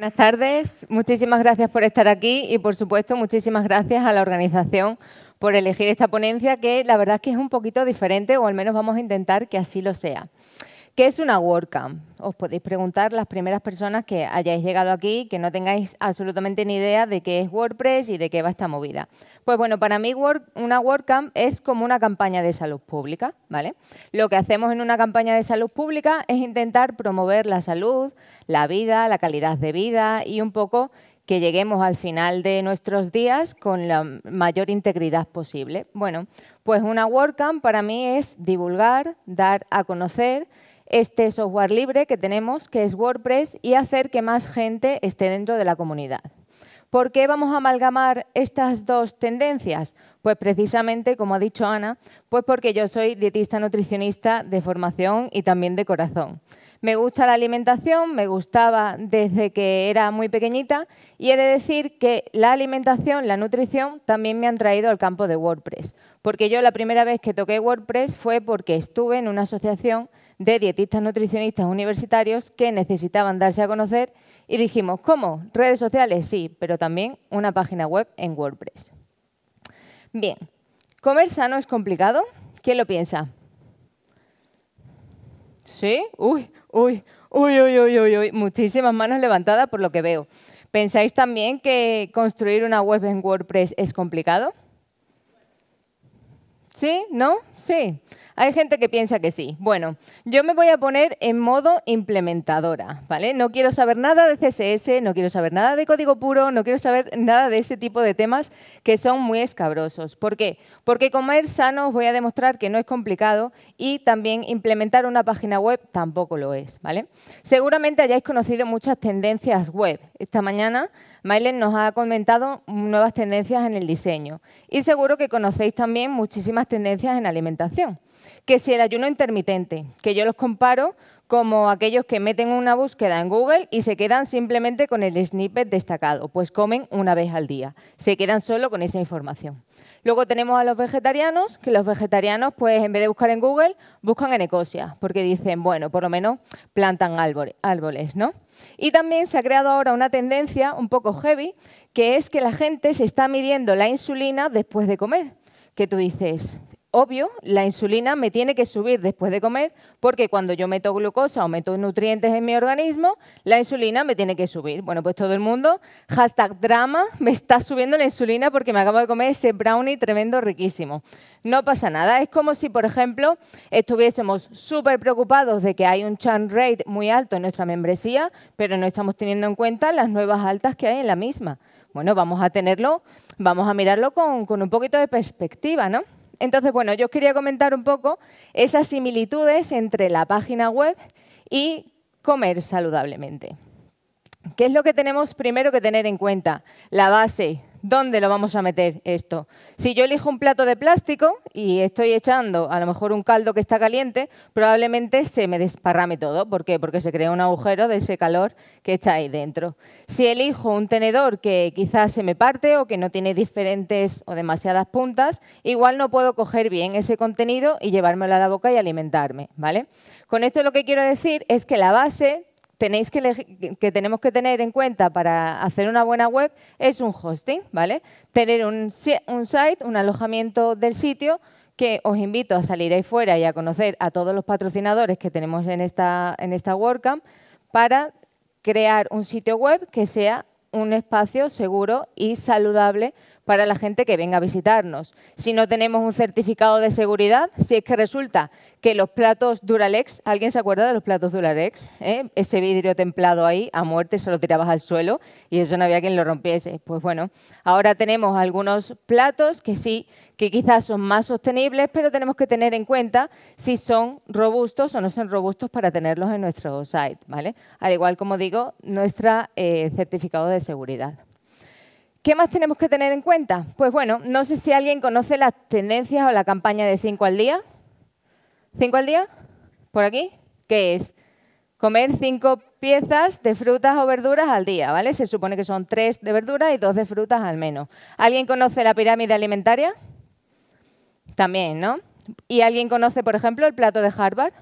Buenas tardes, muchísimas gracias por estar aquí y por supuesto muchísimas gracias a la organización por elegir esta ponencia que la verdad es que es un poquito diferente o al menos vamos a intentar que así lo sea. ¿Qué es una WordCamp? Os podéis preguntar las primeras personas que hayáis llegado aquí, que no tengáis absolutamente ni idea de qué es WordPress y de qué va esta movida. Pues bueno, para mí una WordCamp es como una campaña de salud pública, ¿vale? Lo que hacemos en una campaña de salud pública es intentar promover la salud, la vida, la calidad de vida y un poco que lleguemos al final de nuestros días con la mayor integridad posible. Bueno, pues una WordCamp para mí es divulgar, dar a conocer este software libre que tenemos, que es WordPress, y hacer que más gente esté dentro de la comunidad. ¿Por qué vamos a amalgamar estas dos tendencias? Pues precisamente, como ha dicho Ana, pues porque yo soy dietista nutricionista de formación y también de corazón. Me gusta la alimentación, me gustaba desde que era muy pequeñita y he de decir que la alimentación, la nutrición, también me han traído al campo de WordPress. Porque yo la primera vez que toqué WordPress fue porque estuve en una asociación de dietistas nutricionistas universitarios que necesitaban darse a conocer y dijimos, ¿cómo? Redes sociales, sí, pero también una página web en WordPress. Bien, ¿comer sano es complicado? ¿Quién lo piensa? ¿Sí? Uy, uy, uy, uy, uy, uy, uy. Muchísimas manos levantadas por lo que veo. ¿Pensáis también que construir una web en WordPress es complicado? ¿Sí? ¿No? Sí. Hay gente que piensa que sí. Bueno, yo me voy a poner en modo implementadora, ¿vale? No quiero saber nada de CSS, no quiero saber nada de código puro, no quiero saber nada de ese tipo de temas que son muy escabrosos. ¿Por qué? Porque comer sano os voy a demostrar que no es complicado y también implementar una página web tampoco lo es, ¿vale? Seguramente hayáis conocido muchas tendencias web, esta mañana, Mylen nos ha comentado nuevas tendencias en el diseño y seguro que conocéis también muchísimas tendencias en alimentación. Que si el ayuno intermitente, que yo los comparo como aquellos que meten una búsqueda en Google y se quedan simplemente con el snippet destacado, pues comen una vez al día, se quedan solo con esa información. Luego tenemos a los vegetarianos, que los vegetarianos pues en vez de buscar en Google, buscan en Ecosia, porque dicen, bueno, por lo menos plantan árboles, ¿no? Y también se ha creado ahora una tendencia un poco heavy, que es que la gente se está midiendo la insulina después de comer. Que tú dices, obvio, la insulina me tiene que subir después de comer porque cuando yo meto glucosa o meto nutrientes en mi organismo, la insulina me tiene que subir. Bueno, pues todo el mundo, hashtag drama, me está subiendo la insulina porque me acabo de comer ese brownie tremendo riquísimo. No pasa nada, es como si, por ejemplo, estuviésemos súper preocupados de que hay un churn rate muy alto en nuestra membresía, pero no estamos teniendo en cuenta las nuevas altas que hay en la misma. Bueno, vamos a tenerlo, vamos a mirarlo con un poquito de perspectiva, ¿no? Entonces, bueno, yo os quería comentar un poco esas similitudes entre la página web y comer saludablemente. ¿Qué es lo que tenemos primero que tener en cuenta? La base, ¿Dónde lo vamos a meter esto? Si yo elijo un plato de plástico y estoy echando a lo mejor un caldo que está caliente, probablemente se me desparrame todo. ¿Por qué? Porque se crea un agujero de ese calor que está ahí dentro. Si elijo un tenedor que quizás se me parte o que no tiene diferentes o demasiadas puntas, igual no puedo coger bien ese contenido y llevármelo a la boca y alimentarme. ¿vale? Con esto lo que quiero decir es que la base que, tenemos que tener en cuenta para hacer una buena web es un hosting, ¿vale? Tener un, un site, un alojamiento del sitio que os invito a salir ahí fuera y a conocer a todos los patrocinadores que tenemos en esta, en esta WordCamp para crear un sitio web que sea un espacio seguro y saludable para la gente que venga a visitarnos. Si no tenemos un certificado de seguridad, si es que resulta que los platos Duralex, ¿alguien se acuerda de los platos Duralex? ¿Eh? Ese vidrio templado ahí, a muerte, se lo tirabas al suelo y eso no había quien lo rompiese. Pues bueno, ahora tenemos algunos platos que sí, que quizás son más sostenibles, pero tenemos que tener en cuenta si son robustos o no son robustos para tenerlos en nuestro site, ¿vale? Al igual, como digo, nuestro eh, certificado de seguridad. ¿Qué más tenemos que tener en cuenta? Pues bueno, no sé si alguien conoce las tendencias o la campaña de 5 al día. ¿5 al día? ¿Por aquí? ¿Qué es? Comer 5 piezas de frutas o verduras al día, ¿vale? Se supone que son 3 de verduras y 2 de frutas al menos. ¿Alguien conoce la pirámide alimentaria? También, ¿no? ¿Y alguien conoce, por ejemplo, el plato de Harvard?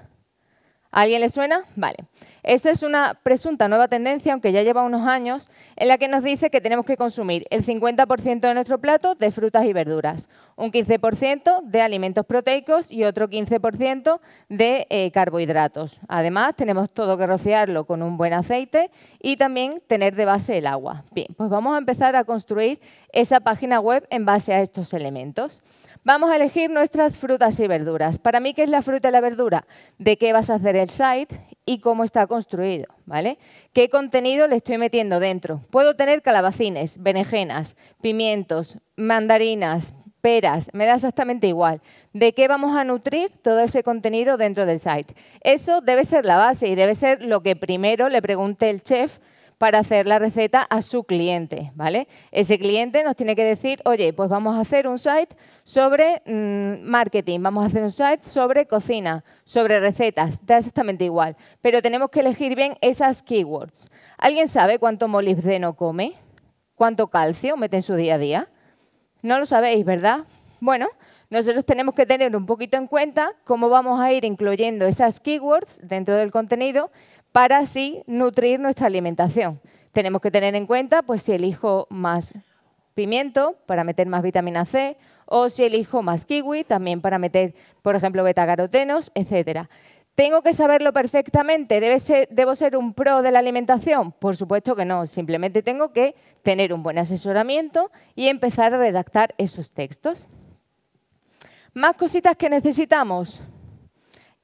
alguien le suena? Vale. Esta es una presunta nueva tendencia, aunque ya lleva unos años, en la que nos dice que tenemos que consumir el 50% de nuestro plato de frutas y verduras, un 15% de alimentos proteicos y otro 15% de eh, carbohidratos. Además, tenemos todo que rociarlo con un buen aceite y también tener de base el agua. Bien, pues vamos a empezar a construir esa página web en base a estos elementos. Vamos a elegir nuestras frutas y verduras. Para mí, ¿qué es la fruta y la verdura? ¿De qué vas a hacer el site y cómo está construido? ¿vale? ¿Qué contenido le estoy metiendo dentro? Puedo tener calabacines, berenjenas, pimientos, mandarinas, peras, me da exactamente igual. ¿De qué vamos a nutrir todo ese contenido dentro del site? Eso debe ser la base y debe ser lo que primero le pregunte el chef para hacer la receta a su cliente, ¿vale? Ese cliente nos tiene que decir, oye, pues vamos a hacer un site sobre mm, marketing, vamos a hacer un site sobre cocina, sobre recetas, da exactamente igual, pero tenemos que elegir bien esas keywords. ¿Alguien sabe cuánto molibdeno come? ¿Cuánto calcio mete en su día a día? No lo sabéis, ¿verdad? Bueno, nosotros tenemos que tener un poquito en cuenta cómo vamos a ir incluyendo esas keywords dentro del contenido para así nutrir nuestra alimentación. Tenemos que tener en cuenta pues, si elijo más pimiento para meter más vitamina C o si elijo más kiwi también para meter, por ejemplo, beta-carotenos, etc. ¿Tengo que saberlo perfectamente? ¿Debo ser un pro de la alimentación? Por supuesto que no, simplemente tengo que tener un buen asesoramiento y empezar a redactar esos textos. Más cositas que necesitamos.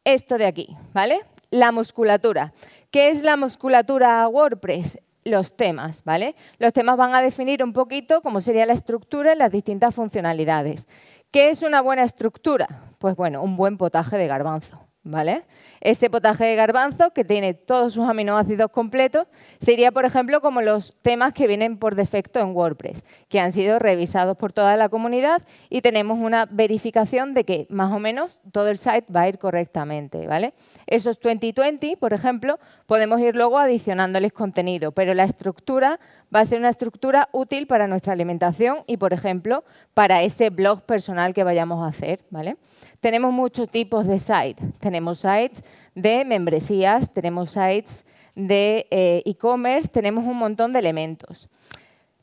Esto de aquí, ¿vale? la musculatura. ¿Qué es la musculatura WordPress? Los temas, ¿vale? Los temas van a definir un poquito cómo sería la estructura y las distintas funcionalidades. ¿Qué es una buena estructura? Pues bueno, un buen potaje de garbanzo. ¿vale? Ese potaje de garbanzo, que tiene todos sus aminoácidos completos, sería, por ejemplo, como los temas que vienen por defecto en WordPress, que han sido revisados por toda la comunidad y tenemos una verificación de que más o menos todo el site va a ir correctamente, ¿vale? Esos 2020, por ejemplo, podemos ir luego adicionándoles contenido, pero la estructura va a ser una estructura útil para nuestra alimentación y, por ejemplo, para ese blog personal que vayamos a hacer. ¿vale? Tenemos muchos tipos de sites. Tenemos sites de membresías, tenemos sites de eh, e-commerce, tenemos un montón de elementos.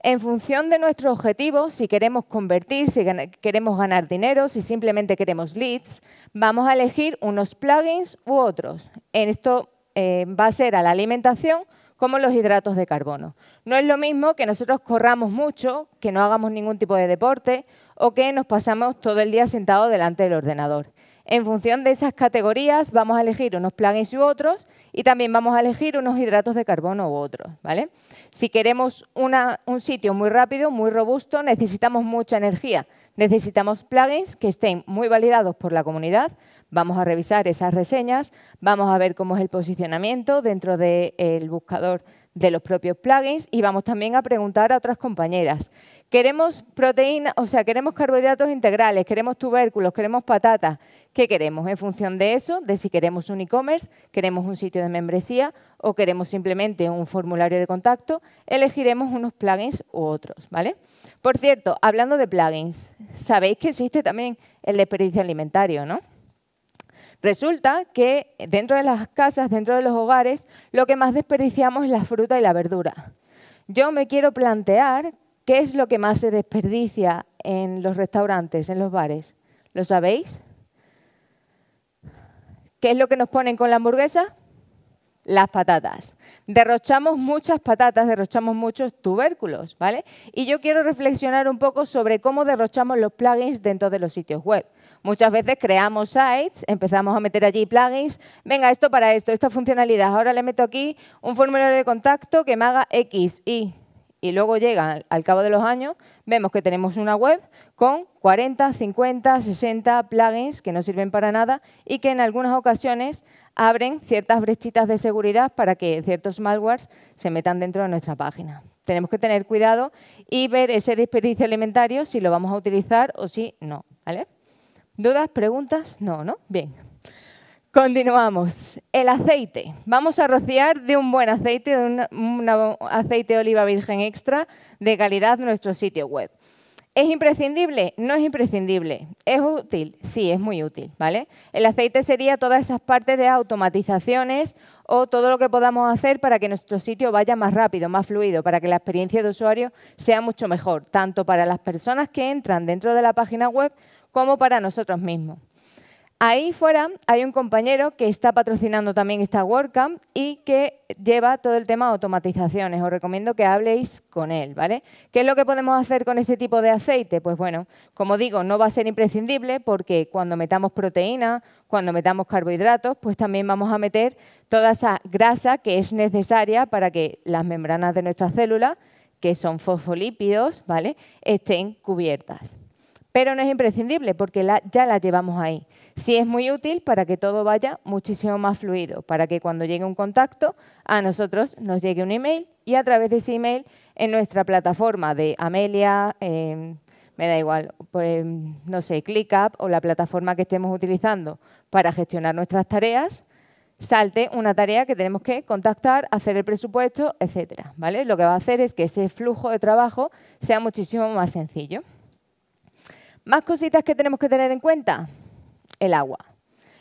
En función de nuestro objetivo, si queremos convertir, si queremos ganar dinero, si simplemente queremos leads, vamos a elegir unos plugins u otros. En esto eh, va a ser a la alimentación, como los hidratos de carbono. No es lo mismo que nosotros corramos mucho, que no hagamos ningún tipo de deporte o que nos pasamos todo el día sentados delante del ordenador. En función de esas categorías vamos a elegir unos plugins u otros y también vamos a elegir unos hidratos de carbono u otros. ¿vale? Si queremos un sitio muy rápido, muy robusto, necesitamos mucha energía. Necesitamos plugins que estén muy validados por la comunidad Vamos a revisar esas reseñas, vamos a ver cómo es el posicionamiento dentro del buscador de los propios plugins y vamos también a preguntar a otras compañeras. Queremos proteína, o sea, queremos carbohidratos integrales, queremos tubérculos, queremos patatas. ¿Qué queremos? En función de eso, de si queremos un e-commerce, queremos un sitio de membresía o queremos simplemente un formulario de contacto, elegiremos unos plugins u otros, ¿vale? Por cierto, hablando de plugins, sabéis que existe también el desperdicio alimentario, ¿no? Resulta que dentro de las casas, dentro de los hogares, lo que más desperdiciamos es la fruta y la verdura. Yo me quiero plantear qué es lo que más se desperdicia en los restaurantes, en los bares. ¿Lo sabéis? ¿Qué es lo que nos ponen con la hamburguesa? las patatas. Derrochamos muchas patatas, derrochamos muchos tubérculos, ¿vale? Y yo quiero reflexionar un poco sobre cómo derrochamos los plugins dentro de los sitios web. Muchas veces creamos sites, empezamos a meter allí plugins, venga, esto para esto, esta funcionalidad, ahora le meto aquí un formulario de contacto que me haga X, Y, y luego llega al cabo de los años, vemos que tenemos una web con 40, 50, 60 plugins que no sirven para nada y que en algunas ocasiones abren ciertas brechitas de seguridad para que ciertos malwares se metan dentro de nuestra página. Tenemos que tener cuidado y ver ese desperdicio alimentario si lo vamos a utilizar o si no. ¿vale? ¿Dudas? ¿Preguntas? No, ¿no? Bien. Continuamos. El aceite. Vamos a rociar de un buen aceite, de un, aceite de oliva virgen extra de calidad nuestro sitio web. ¿Es imprescindible? No es imprescindible. ¿Es útil? Sí, es muy útil, ¿vale? El aceite sería todas esas partes de automatizaciones o todo lo que podamos hacer para que nuestro sitio vaya más rápido, más fluido, para que la experiencia de usuario sea mucho mejor, tanto para las personas que entran dentro de la página web como para nosotros mismos. Ahí fuera hay un compañero que está patrocinando también esta WordCamp y que lleva todo el tema de automatizaciones. Os recomiendo que habléis con él, ¿vale? ¿Qué es lo que podemos hacer con este tipo de aceite? Pues bueno, como digo, no va a ser imprescindible porque cuando metamos proteína, cuando metamos carbohidratos, pues también vamos a meter toda esa grasa que es necesaria para que las membranas de nuestras células, que son fosfolípidos, ¿vale?, estén cubiertas. Pero no es imprescindible porque ya la llevamos ahí si es muy útil para que todo vaya muchísimo más fluido, para que cuando llegue un contacto a nosotros nos llegue un email y a través de ese email en nuestra plataforma de Amelia, em, me da igual, pues, em, no sé, ClickUp o la plataforma que estemos utilizando para gestionar nuestras tareas, salte una tarea que tenemos que contactar, hacer el presupuesto, etcétera. Lo que va a hacer es que ese flujo de trabajo sea muchísimo más sencillo. Más cositas que tenemos que tener en cuenta el agua.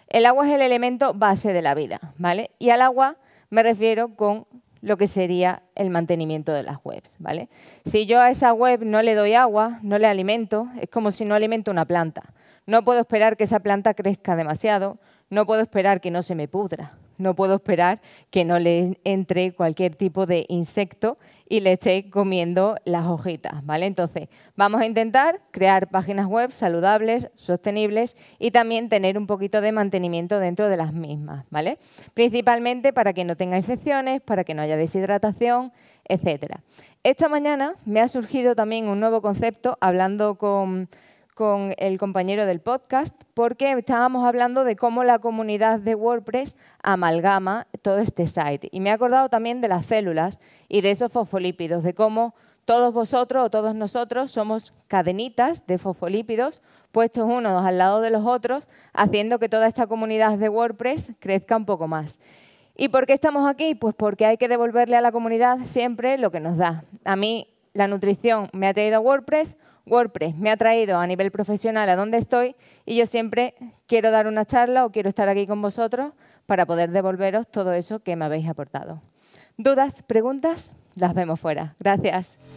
El agua es el elemento base de la vida, ¿vale? Y al agua me refiero con lo que sería el mantenimiento de las webs, ¿vale? Si yo a esa web no le doy agua, no le alimento, es como si no alimento una planta. No puedo esperar que esa planta crezca demasiado, no puedo esperar que no se me pudra, no puedo esperar que no le entre cualquier tipo de insecto y le esté comiendo las hojitas, ¿vale? Entonces, vamos a intentar crear páginas web saludables, sostenibles y también tener un poquito de mantenimiento dentro de las mismas, ¿vale? Principalmente para que no tenga infecciones, para que no haya deshidratación, etcétera. Esta mañana me ha surgido también un nuevo concepto hablando con con el compañero del podcast porque estábamos hablando de cómo la comunidad de WordPress amalgama todo este site. Y me he acordado también de las células y de esos fosfolípidos, de cómo todos vosotros o todos nosotros somos cadenitas de fosfolípidos puestos unos al lado de los otros, haciendo que toda esta comunidad de WordPress crezca un poco más. ¿Y por qué estamos aquí? Pues porque hay que devolverle a la comunidad siempre lo que nos da. A mí la nutrición me ha traído a WordPress, WordPress me ha traído a nivel profesional a donde estoy y yo siempre quiero dar una charla o quiero estar aquí con vosotros para poder devolveros todo eso que me habéis aportado. ¿Dudas, preguntas? Las vemos fuera. Gracias.